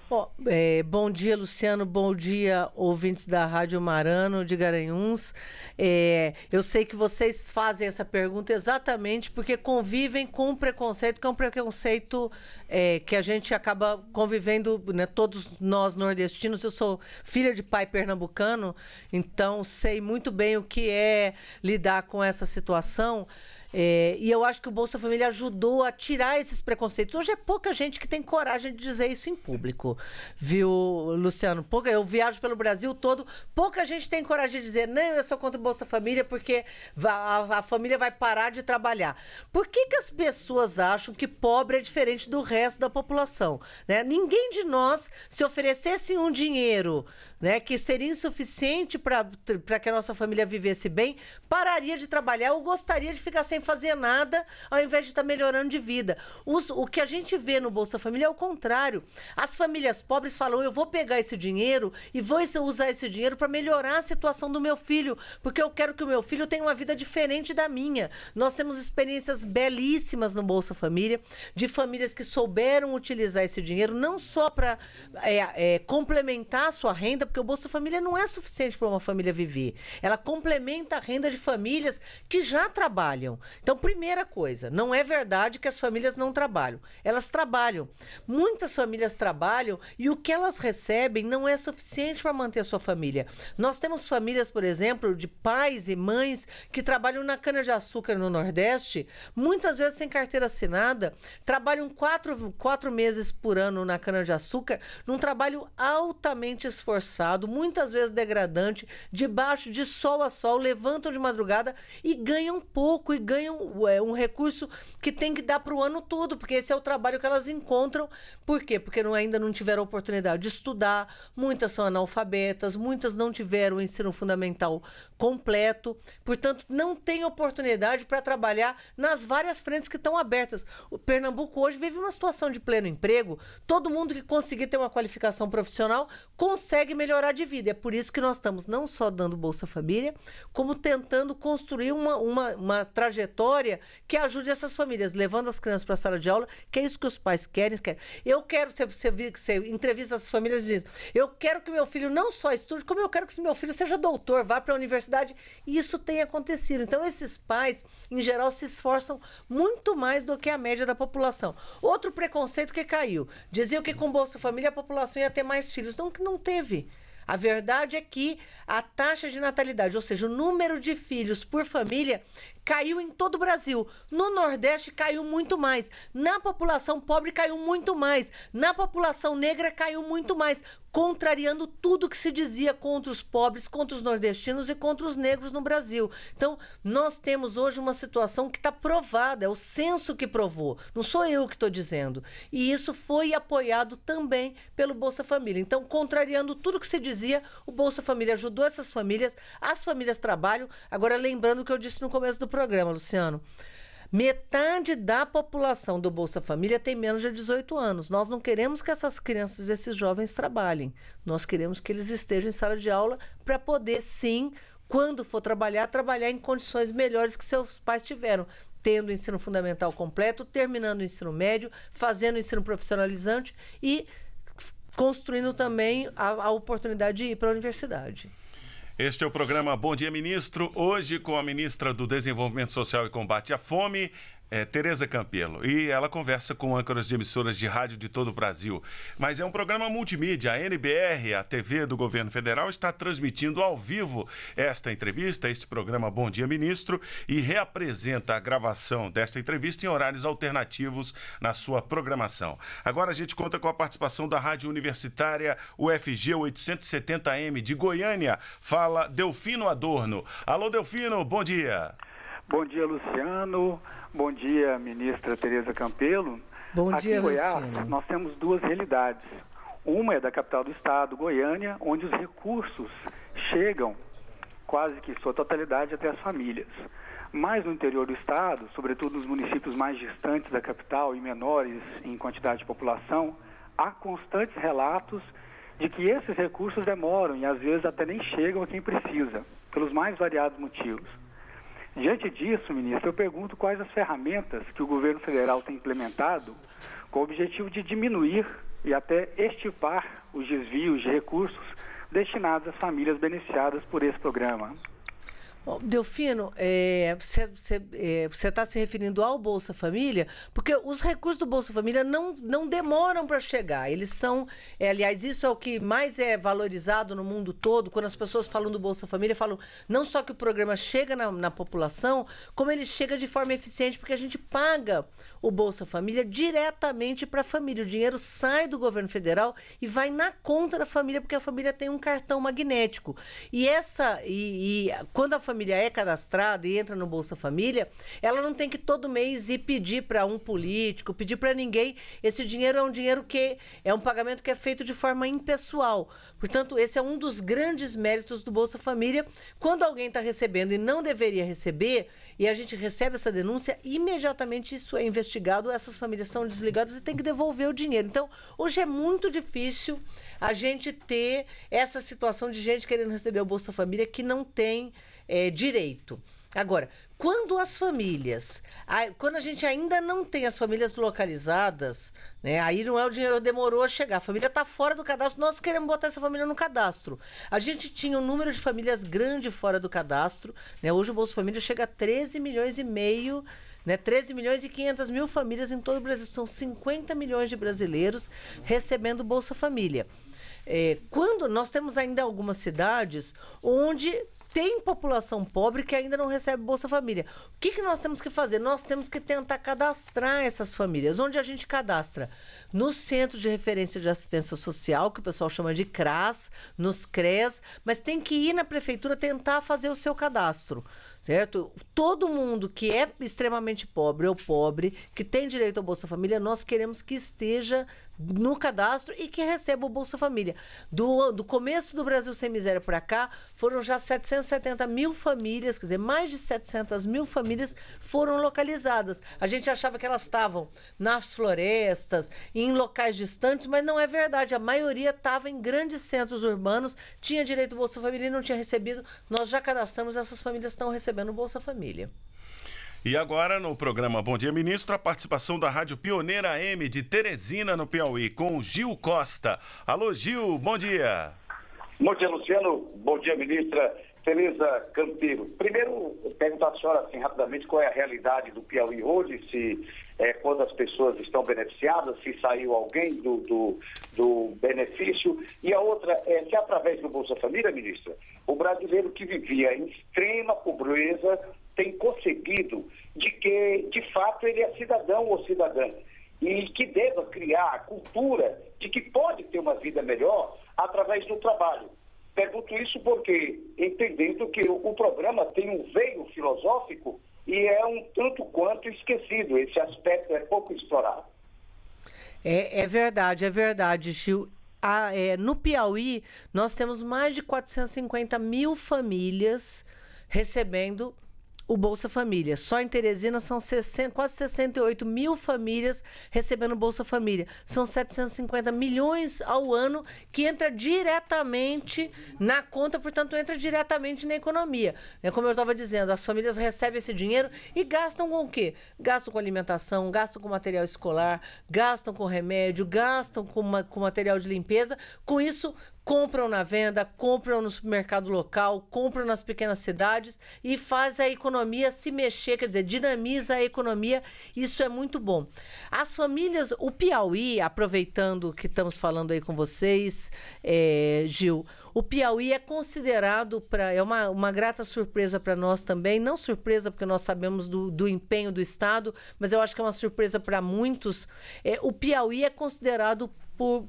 é, bom dia, Luciano. Bom dia, ouvintes da Rádio Marano de Garanhuns. É, eu sei que vocês fazem essa pergunta exatamente porque convivem com um preconceito, que é um preconceito é, que a gente acaba convivendo, né, todos nós nordestinos. Eu sou filha de pai pernambucano, então sei muito bem o que é lidar com essa situação. É, e eu acho que o Bolsa Família ajudou a tirar esses preconceitos. Hoje é pouca gente que tem coragem de dizer isso em público, viu, Luciano? Pouca, eu viajo pelo Brasil todo, pouca gente tem coragem de dizer, não, eu sou contra o Bolsa Família porque a, a família vai parar de trabalhar. Por que, que as pessoas acham que pobre é diferente do resto da população? Né? Ninguém de nós, se oferecesse um dinheiro né, que seria insuficiente para que a nossa família vivesse bem, pararia de trabalhar ou gostaria de ficar sem fazer nada ao invés de estar tá melhorando de vida. Os, o que a gente vê no Bolsa Família é o contrário. As famílias pobres falam: eu vou pegar esse dinheiro e vou usar esse dinheiro para melhorar a situação do meu filho, porque eu quero que o meu filho tenha uma vida diferente da minha. Nós temos experiências belíssimas no Bolsa Família, de famílias que souberam utilizar esse dinheiro não só para é, é, complementar a sua renda, porque o Bolsa Família não é suficiente para uma família viver. Ela complementa a renda de famílias que já trabalham. Então, primeira coisa, não é verdade que as famílias não trabalham. Elas trabalham. Muitas famílias trabalham e o que elas recebem não é suficiente para manter a sua família. Nós temos famílias, por exemplo, de pais e mães que trabalham na cana-de-açúcar no Nordeste, muitas vezes sem carteira assinada, trabalham quatro, quatro meses por ano na cana-de-açúcar, num trabalho altamente esforçado muitas vezes degradante, debaixo de sol a sol, levantam de madrugada e ganham pouco e ganham é, um recurso que tem que dar para o ano todo, porque esse é o trabalho que elas encontram. Por quê? Porque não, ainda não tiveram oportunidade de estudar, muitas são analfabetas, muitas não tiveram o ensino fundamental completo. Portanto, não tem oportunidade para trabalhar nas várias frentes que estão abertas. O Pernambuco hoje vive uma situação de pleno emprego. Todo mundo que conseguir ter uma qualificação profissional consegue melhorar de vida. É por isso que nós estamos não só dando Bolsa Família, como tentando construir uma, uma, uma trajetória que ajude essas famílias, levando as crianças para a sala de aula, que é isso que os pais querem. querem. Eu quero, você, você, você entrevista as famílias e diz, eu quero que meu filho não só estude, como eu quero que meu filho seja doutor, vá para a universidade cidade. E isso tem acontecido. Então, esses pais, em geral, se esforçam muito mais do que a média da população. Outro preconceito que caiu: diziam que com Bolsa Família a população ia ter mais filhos. Não, não teve. A verdade é que a taxa de natalidade, ou seja, o número de filhos por família, caiu em todo o Brasil. No Nordeste caiu muito mais. Na população pobre caiu muito mais. Na população negra caiu muito mais contrariando tudo que se dizia contra os pobres, contra os nordestinos e contra os negros no Brasil. Então, nós temos hoje uma situação que está provada, é o censo que provou, não sou eu que estou dizendo. E isso foi apoiado também pelo Bolsa Família. Então, contrariando tudo que se dizia, o Bolsa Família ajudou essas famílias, as famílias trabalham. Agora, lembrando o que eu disse no começo do programa, Luciano. Metade da população do Bolsa Família tem menos de 18 anos. Nós não queremos que essas crianças, esses jovens trabalhem. Nós queremos que eles estejam em sala de aula para poder, sim, quando for trabalhar, trabalhar em condições melhores que seus pais tiveram tendo o ensino fundamental completo, terminando o ensino médio, fazendo o ensino profissionalizante e construindo também a, a oportunidade de ir para a universidade. Este é o programa Bom Dia Ministro, hoje com a ministra do Desenvolvimento Social e Combate à Fome, é, Tereza Campelo, e ela conversa com âncoras de emissoras de rádio de todo o Brasil. Mas é um programa multimídia. A NBR, a TV do governo federal, está transmitindo ao vivo esta entrevista, este programa Bom Dia Ministro, e reapresenta a gravação desta entrevista em horários alternativos na sua programação. Agora a gente conta com a participação da Rádio Universitária UFG 870M de Goiânia. Fala Delfino Adorno. Alô, Delfino, bom dia. Bom dia, Luciano. Bom dia, ministra Tereza Campelo. Bom Aqui dia, em Goiás, Luciano. nós temos duas realidades. Uma é da capital do estado, Goiânia, onde os recursos chegam quase que sua totalidade até as famílias. Mas no interior do estado, sobretudo nos municípios mais distantes da capital e menores em quantidade de população, há constantes relatos de que esses recursos demoram e às vezes até nem chegam a quem precisa, pelos mais variados motivos. Diante disso, ministro, eu pergunto quais as ferramentas que o governo federal tem implementado com o objetivo de diminuir e até extirpar os desvios de recursos destinados às famílias beneficiadas por esse programa. Delfino, é, você está é, tá se referindo ao Bolsa Família, porque os recursos do Bolsa Família não, não demoram para chegar. Eles são, é, aliás, isso é o que mais é valorizado no mundo todo. Quando as pessoas falam do Bolsa Família, falam não só que o programa chega na, na população, como ele chega de forma eficiente, porque a gente paga o Bolsa Família diretamente para a família. O dinheiro sai do governo federal e vai na conta da família, porque a família tem um cartão magnético. E essa. E, e quando a família é cadastrada e entra no Bolsa Família, ela não tem que todo mês ir pedir para um político, pedir para ninguém. Esse dinheiro é um dinheiro que é um pagamento que é feito de forma impessoal. Portanto, esse é um dos grandes méritos do Bolsa Família. Quando alguém está recebendo e não deveria receber, e a gente recebe essa denúncia, imediatamente isso é investigado, essas famílias são desligadas e tem que devolver o dinheiro. Então, hoje é muito difícil a gente ter essa situação de gente querendo receber o Bolsa Família que não tem é, direito. Agora, quando as famílias, a, quando a gente ainda não tem as famílias localizadas, né, aí não é o dinheiro, demorou a chegar. A família está fora do cadastro, nós queremos botar essa família no cadastro. A gente tinha um número de famílias grande fora do cadastro. Né, hoje o Bolsa Família chega a 13 milhões e meio né? 13 milhões e 500 mil famílias em todo o Brasil. São 50 milhões de brasileiros recebendo Bolsa Família. É, quando nós temos ainda algumas cidades onde tem população pobre que ainda não recebe Bolsa Família. O que, que nós temos que fazer? Nós temos que tentar cadastrar essas famílias. Onde a gente cadastra? No Centro de Referência de Assistência Social, que o pessoal chama de CRAS, nos CRES, mas tem que ir na prefeitura tentar fazer o seu cadastro certo? Todo mundo que é extremamente pobre ou pobre, que tem direito ao Bolsa Família, nós queremos que esteja no cadastro e que receba o Bolsa Família. Do, do começo do Brasil Sem Miséria para cá, foram já 770 mil famílias, quer dizer, mais de 700 mil famílias foram localizadas. A gente achava que elas estavam nas florestas, em locais distantes, mas não é verdade. A maioria estava em grandes centros urbanos, tinha direito ao Bolsa Família e não tinha recebido. Nós já cadastramos, essas famílias estão recebendo o Bolsa Família. E agora, no programa Bom Dia Ministro, a participação da Rádio Pioneira M de Teresina, no Piauí, com Gil Costa. Alô, Gil, bom dia. Bom dia, Luciano. Bom dia, ministra Tereza Campeiro. Primeiro, perguntar à senhora, assim, rapidamente, qual é a realidade do Piauí hoje, se é, quantas pessoas estão beneficiadas, se saiu alguém do, do, do, benefício. E a outra é se, é através do Bolsa Família, ministra, o brasileiro que vivia em extrema pobreza tem conseguido de que, de fato, ele é cidadão ou cidadã e que deva criar a cultura de que pode ter uma vida melhor através do trabalho. Pergunto isso porque, entendendo que o programa tem um veio filosófico e é um tanto quanto esquecido, esse aspecto é pouco explorado. É, é verdade, é verdade, Gil. Ah, é, no Piauí, nós temos mais de 450 mil famílias recebendo o Bolsa Família. Só em Teresina são 60, quase 68 mil famílias recebendo Bolsa Família. São 750 milhões ao ano que entra diretamente na conta, portanto, entra diretamente na economia. É como eu estava dizendo, as famílias recebem esse dinheiro e gastam com o quê? Gastam com alimentação, gastam com material escolar, gastam com remédio, gastam com, uma, com material de limpeza. Com isso, compram na venda, compram no supermercado local, compram nas pequenas cidades e faz a economia se mexer, quer dizer, dinamiza a economia. Isso é muito bom. As famílias, o Piauí, aproveitando que estamos falando aí com vocês, é, Gil, o Piauí é considerado para é uma, uma grata surpresa para nós também, não surpresa porque nós sabemos do, do empenho do Estado, mas eu acho que é uma surpresa para muitos. É, o Piauí é considerado por,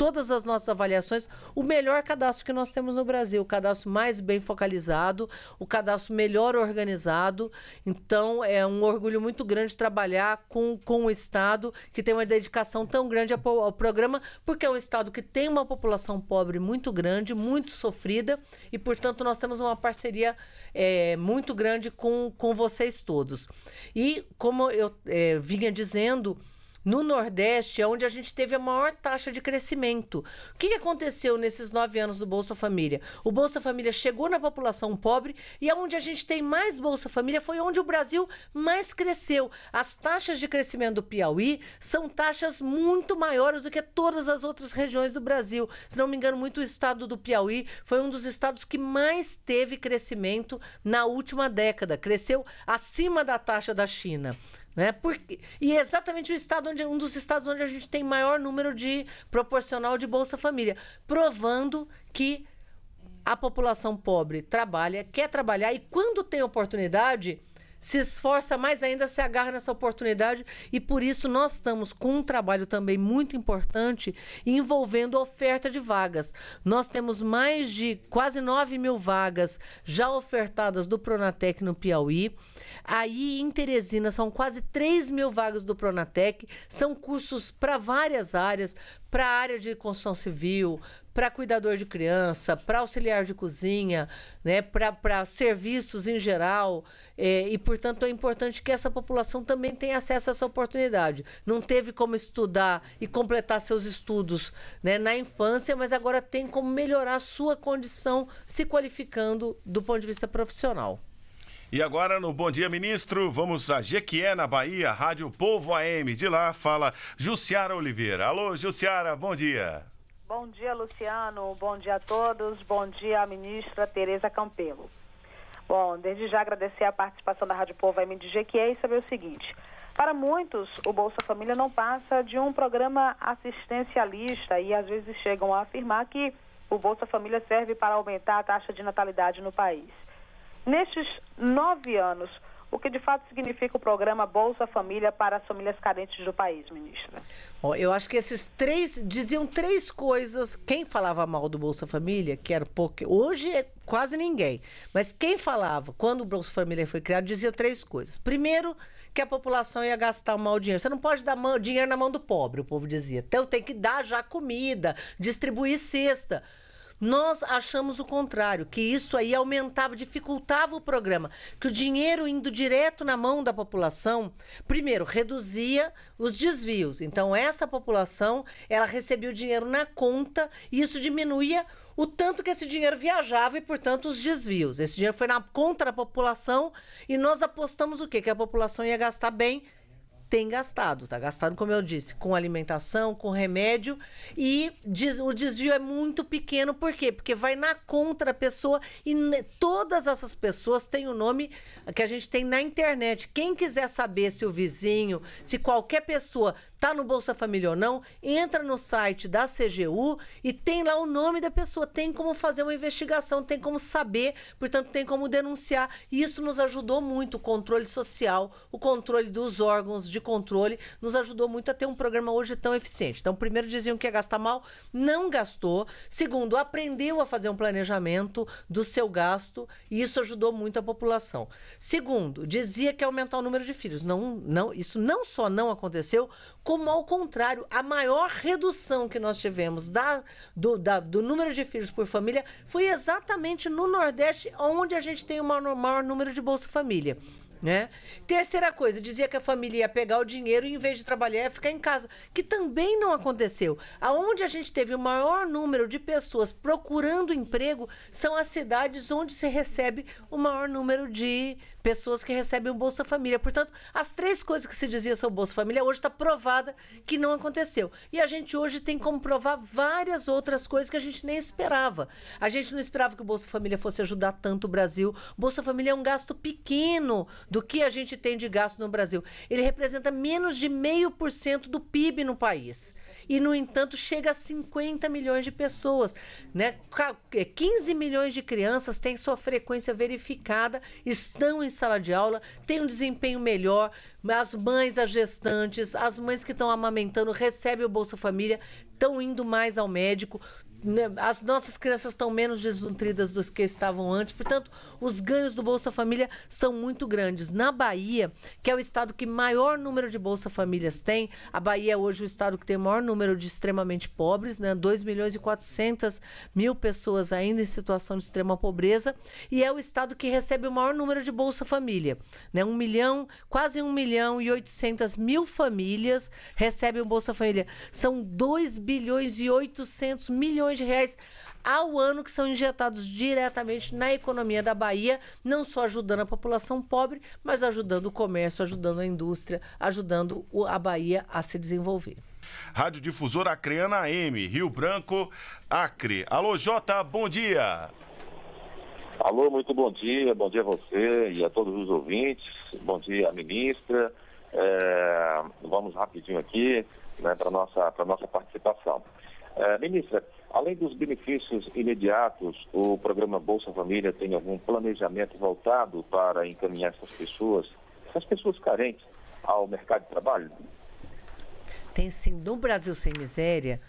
todas as nossas avaliações, o melhor cadastro que nós temos no Brasil, o cadastro mais bem focalizado, o cadastro melhor organizado. Então, é um orgulho muito grande trabalhar com, com o Estado que tem uma dedicação tão grande ao, ao programa, porque é um Estado que tem uma população pobre muito grande, muito sofrida, e, portanto, nós temos uma parceria é, muito grande com, com vocês todos. E, como eu é, vinha dizendo, no Nordeste é onde a gente teve a maior taxa de crescimento. O que aconteceu nesses nove anos do Bolsa Família? O Bolsa Família chegou na população pobre e é onde a gente tem mais Bolsa Família foi onde o Brasil mais cresceu. As taxas de crescimento do Piauí são taxas muito maiores do que todas as outras regiões do Brasil. Se não me engano, muito o estado do Piauí foi um dos estados que mais teve crescimento na última década. Cresceu acima da taxa da China. Né? Porque, e é exatamente o estado onde, um dos estados onde a gente tem maior número de proporcional de Bolsa Família, provando que a população pobre trabalha, quer trabalhar e quando tem oportunidade, se esforça mais ainda, se agarra nessa oportunidade e por isso nós estamos com um trabalho também muito importante envolvendo oferta de vagas. Nós temos mais de quase 9 mil vagas já ofertadas do Pronatec no Piauí. Aí em Teresina são quase 3 mil vagas do Pronatec, são cursos para várias áreas, para a área de construção civil, para cuidador de criança, para auxiliar de cozinha, né, para serviços em geral. É, e, portanto, é importante que essa população também tenha acesso a essa oportunidade. Não teve como estudar e completar seus estudos né, na infância, mas agora tem como melhorar a sua condição se qualificando do ponto de vista profissional. E agora no Bom Dia Ministro, vamos a Jequié, na Bahia, Rádio Povo AM. De lá fala Jussiara Oliveira. Alô, Jussiara, bom dia. Bom dia, Luciano. Bom dia a todos. Bom dia, ministra Tereza Campelo. Bom, desde já agradecer a participação da Rádio Povo é isso. saber o seguinte. Para muitos, o Bolsa Família não passa de um programa assistencialista e às vezes chegam a afirmar que o Bolsa Família serve para aumentar a taxa de natalidade no país. Nestes nove anos, o que de fato significa o programa Bolsa Família para as famílias carentes do país, ministra? Bom, eu acho que esses três diziam três coisas. Quem falava mal do Bolsa Família, que era pouco, hoje é quase ninguém. Mas quem falava quando o Bolsa Família foi criado dizia três coisas. Primeiro, que a população ia gastar mal dinheiro. Você não pode dar dinheiro na mão do pobre, o povo dizia. Então tem que dar já comida, distribuir cesta. Nós achamos o contrário, que isso aí aumentava, dificultava o programa, que o dinheiro indo direto na mão da população, primeiro, reduzia os desvios. Então, essa população, ela recebia o dinheiro na conta e isso diminuía o tanto que esse dinheiro viajava e, portanto, os desvios. Esse dinheiro foi na conta da população e nós apostamos o quê? Que a população ia gastar bem tem gastado, tá gastado, como eu disse, com alimentação, com remédio e diz, o desvio é muito pequeno, por quê? Porque vai na contra a pessoa e todas essas pessoas têm o nome que a gente tem na internet. Quem quiser saber se o vizinho, se qualquer pessoa tá no Bolsa Família ou não, entra no site da CGU e tem lá o nome da pessoa, tem como fazer uma investigação, tem como saber, portanto tem como denunciar. E isso nos ajudou muito o controle social, o controle dos órgãos de de controle nos ajudou muito a ter um programa hoje tão eficiente. Então, primeiro diziam que ia gastar mal, não gastou. Segundo, aprendeu a fazer um planejamento do seu gasto e isso ajudou muito a população. Segundo, dizia que ia aumentar o número de filhos. Não, não, isso não só não aconteceu, como ao contrário, a maior redução que nós tivemos da, do, da, do número de filhos por família foi exatamente no Nordeste, onde a gente tem o maior, maior número de Bolsa Família. Né? Terceira coisa, dizia que a família ia pegar o dinheiro e em vez de trabalhar ia ficar em casa, que também não aconteceu. Aonde a gente teve o maior número de pessoas procurando emprego são as cidades onde se recebe o maior número de pessoas que recebem o Bolsa Família. Portanto, as três coisas que se dizia sobre o Bolsa Família hoje está provada que não aconteceu. E a gente hoje tem como provar várias outras coisas que a gente nem esperava. A gente não esperava que o Bolsa Família fosse ajudar tanto o Brasil. O Bolsa Família é um gasto pequeno do que a gente tem de gasto no Brasil. Ele representa menos de meio por cento do PIB no país. E, no entanto, chega a 50 milhões de pessoas. Né? 15 é, milhões de crianças têm sua frequência verificada, estão em em sala de aula tem um desempenho melhor. As mães, as gestantes, as mães que estão amamentando recebem o Bolsa Família, estão indo mais ao médico. Né, as nossas crianças estão menos desnutridas do que estavam antes, portanto, os ganhos do Bolsa Família são muito grandes. Na Bahia, que é o estado que maior número de Bolsa Famílias tem, a Bahia é hoje o estado que tem o maior número de extremamente pobres, né? 2 milhões e 400 mil pessoas ainda em situação de extrema pobreza, e é o estado que recebe o maior número de Bolsa Família, né? 1 milhão, quase 1 milhão e 800 mil famílias recebem o Bolsa Família. São 2 bilhões e 800 milhões bilhões de reais ao ano que são injetados diretamente na economia da Bahia, não só ajudando a população pobre, mas ajudando o comércio, ajudando a indústria, ajudando a Bahia a se desenvolver. Rádio Difusora Acreana AM, Rio Branco, Acre. Alô, Jota, bom dia. Alô, muito bom dia, bom dia a você e a todos os ouvintes, bom dia ministra. É, vamos rapidinho aqui né, para a nossa, nossa participação. É, ministra, Além dos benefícios imediatos, o programa Bolsa Família tem algum planejamento voltado para encaminhar essas pessoas, essas pessoas carentes, ao mercado de trabalho? Tem sim. No Brasil Sem Miséria,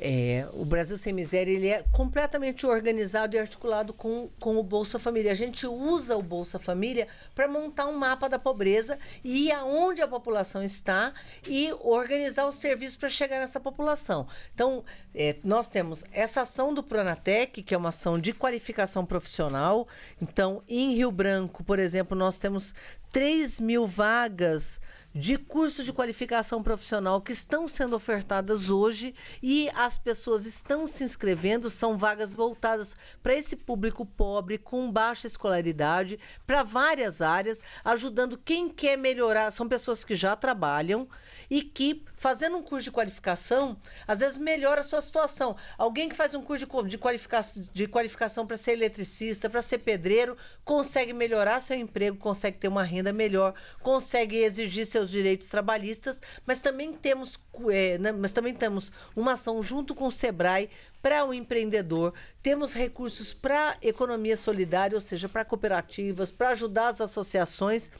é, o Brasil Sem Miséria ele é completamente organizado e articulado com, com o Bolsa Família. A gente usa o Bolsa Família para montar um mapa da pobreza e aonde a população está e organizar os serviços para chegar nessa população. Então, é, nós temos essa ação do Pronatec, que é uma ação de qualificação profissional. Então, em Rio Branco, por exemplo, nós temos 3 mil vagas de cursos de qualificação profissional que estão sendo ofertadas hoje e as pessoas estão se inscrevendo, são vagas voltadas para esse público pobre com baixa escolaridade, para várias áreas, ajudando quem quer melhorar, são pessoas que já trabalham e que, fazendo um curso de qualificação, às vezes melhora a sua situação. Alguém que faz um curso de, qualificação de qualificação para ser eletricista, para ser pedreiro, consegue melhorar seu emprego, consegue ter uma renda melhor, consegue exigir seus direitos trabalhistas, mas também temos, é, né, mas também temos uma ação junto com o SEBRAE para o um empreendedor, temos recursos para economia solidária, ou seja, para cooperativas, para ajudar as associações.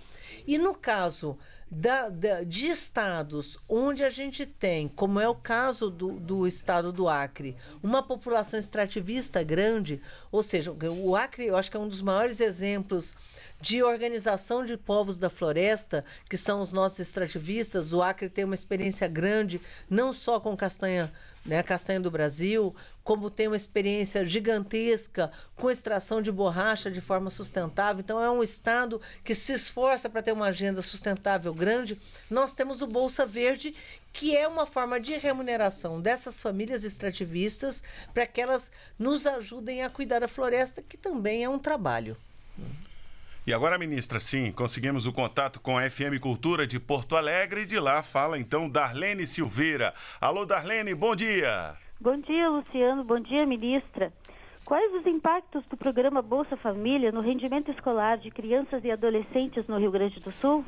E no caso da, da, de estados onde a gente tem, como é o caso do, do estado do Acre, uma população extrativista grande, ou seja, o Acre eu acho que é um dos maiores exemplos de organização de povos da floresta, que são os nossos extrativistas. O Acre tem uma experiência grande, não só com castanha né, a Castanha do Brasil, como tem uma experiência gigantesca com extração de borracha de forma sustentável. Então, é um Estado que se esforça para ter uma agenda sustentável grande. Nós temos o Bolsa Verde, que é uma forma de remuneração dessas famílias extrativistas para que elas nos ajudem a cuidar da floresta, que também é um trabalho. E agora, ministra, sim, conseguimos o contato com a FM Cultura de Porto Alegre. De lá fala então Darlene Silveira. Alô, Darlene, bom dia. Bom dia, Luciano. Bom dia, ministra. Quais os impactos do programa Bolsa Família no rendimento escolar de crianças e adolescentes no Rio Grande do Sul?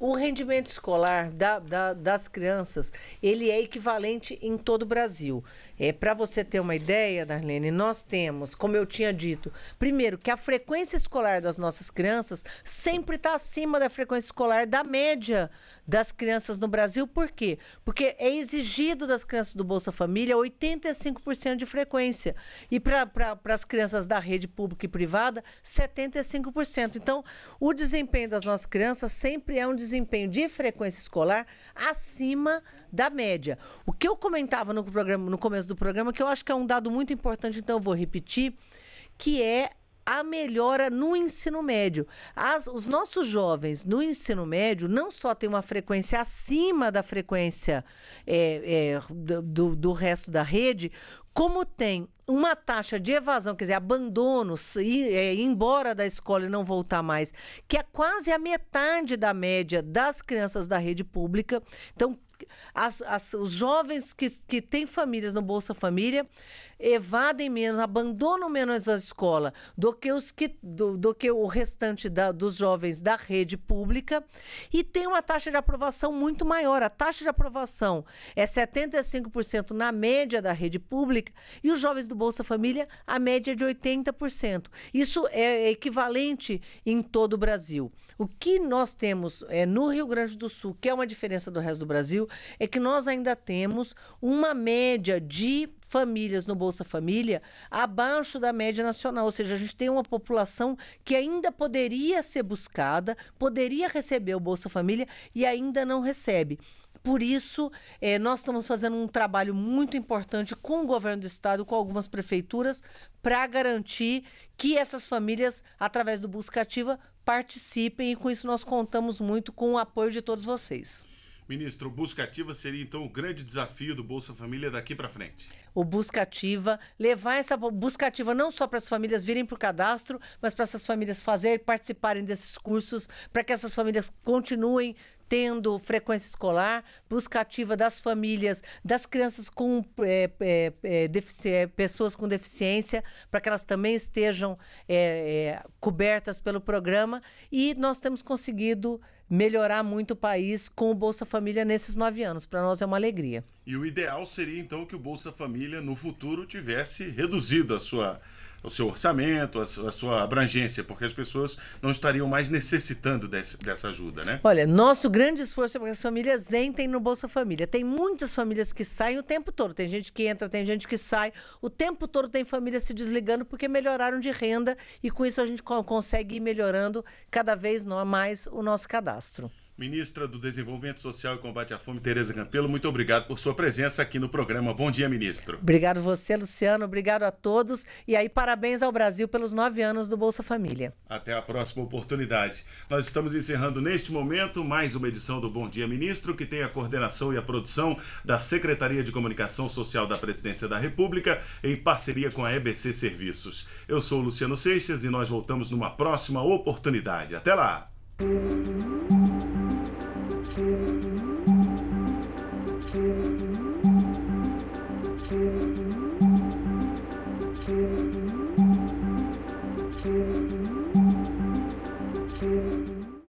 O rendimento escolar da, da, das crianças, ele é equivalente em todo o Brasil. É, Para você ter uma ideia, Darlene, nós temos, como eu tinha dito, primeiro, que a frequência escolar das nossas crianças sempre está acima da frequência escolar da média das crianças no Brasil, por quê? Porque é exigido das crianças do Bolsa Família 85% de frequência. E para as crianças da rede pública e privada, 75%. Então, o desempenho das nossas crianças sempre é um desempenho de frequência escolar acima da média. O que eu comentava no, programa, no começo do programa, que eu acho que é um dado muito importante, então eu vou repetir, que é a melhora no ensino médio. As, os nossos jovens no ensino médio não só têm uma frequência acima da frequência é, é, do, do resto da rede, como tem uma taxa de evasão, quer dizer, abandono, ir, é, ir embora da escola e não voltar mais, que é quase a metade da média das crianças da rede pública. Então, as, as, os jovens que, que têm famílias no Bolsa Família evadem menos, abandonam menos a escola do que, os que, do, do que o restante da, dos jovens da rede pública e tem uma taxa de aprovação muito maior. A taxa de aprovação é 75% na média da rede pública e os jovens do Bolsa Família, a média é de 80%. Isso é equivalente em todo o Brasil. O que nós temos é, no Rio Grande do Sul, que é uma diferença do resto do Brasil, é que nós ainda temos uma média de famílias no Bolsa Família abaixo da média nacional, ou seja, a gente tem uma população que ainda poderia ser buscada, poderia receber o Bolsa Família e ainda não recebe. Por isso, eh, nós estamos fazendo um trabalho muito importante com o governo do estado, com algumas prefeituras, para garantir que essas famílias, através do Busca Ativa, participem. E com isso, nós contamos muito com o apoio de todos vocês. Ministro, o Buscativa seria então o grande desafio do Bolsa Família daqui para frente? O Buscativa, levar essa Buscativa não só para as famílias virem para o cadastro, mas para essas famílias fazerem, participarem desses cursos, para que essas famílias continuem tendo frequência escolar, busca ativa das famílias, das crianças com é, é, é, pessoas com deficiência, para que elas também estejam eh, eh, cobertas pelo programa. E nós temos conseguido melhorar muito o país com o Bolsa Família nesses nove anos. Para nós é uma alegria. E o ideal seria então que o Bolsa Família no futuro tivesse reduzido a sua o seu orçamento, a, sua abrangência, porque as pessoas não estariam mais necessitando desse, dessa ajuda, né? Olha, nosso grande esforço é para que as famílias entrem no Bolsa Família. Tem muitas famílias que saem o tempo todo. Tem gente que entra, tem gente que sai. O tempo todo tem famílias se desligando porque melhoraram de renda e com isso a gente consegue ir melhorando cada vez mais o nosso cadastro. Ministra do Desenvolvimento Social e Combate à Fome, Tereza Campelo, muito obrigado por sua presença aqui no programa. Bom dia, ministro. Obrigado você, Luciano. Obrigado a todos. E aí, parabéns ao Brasil pelos nove anos do Bolsa Família. Até a próxima oportunidade. Nós estamos encerrando neste momento mais uma edição do Bom Dia, Ministro, que tem a coordenação e a produção da Secretaria de Comunicação Social da Presidência da República, em parceria com a EBC Serviços. Eu sou Luciano Seixas e nós voltamos numa próxima oportunidade. Até lá!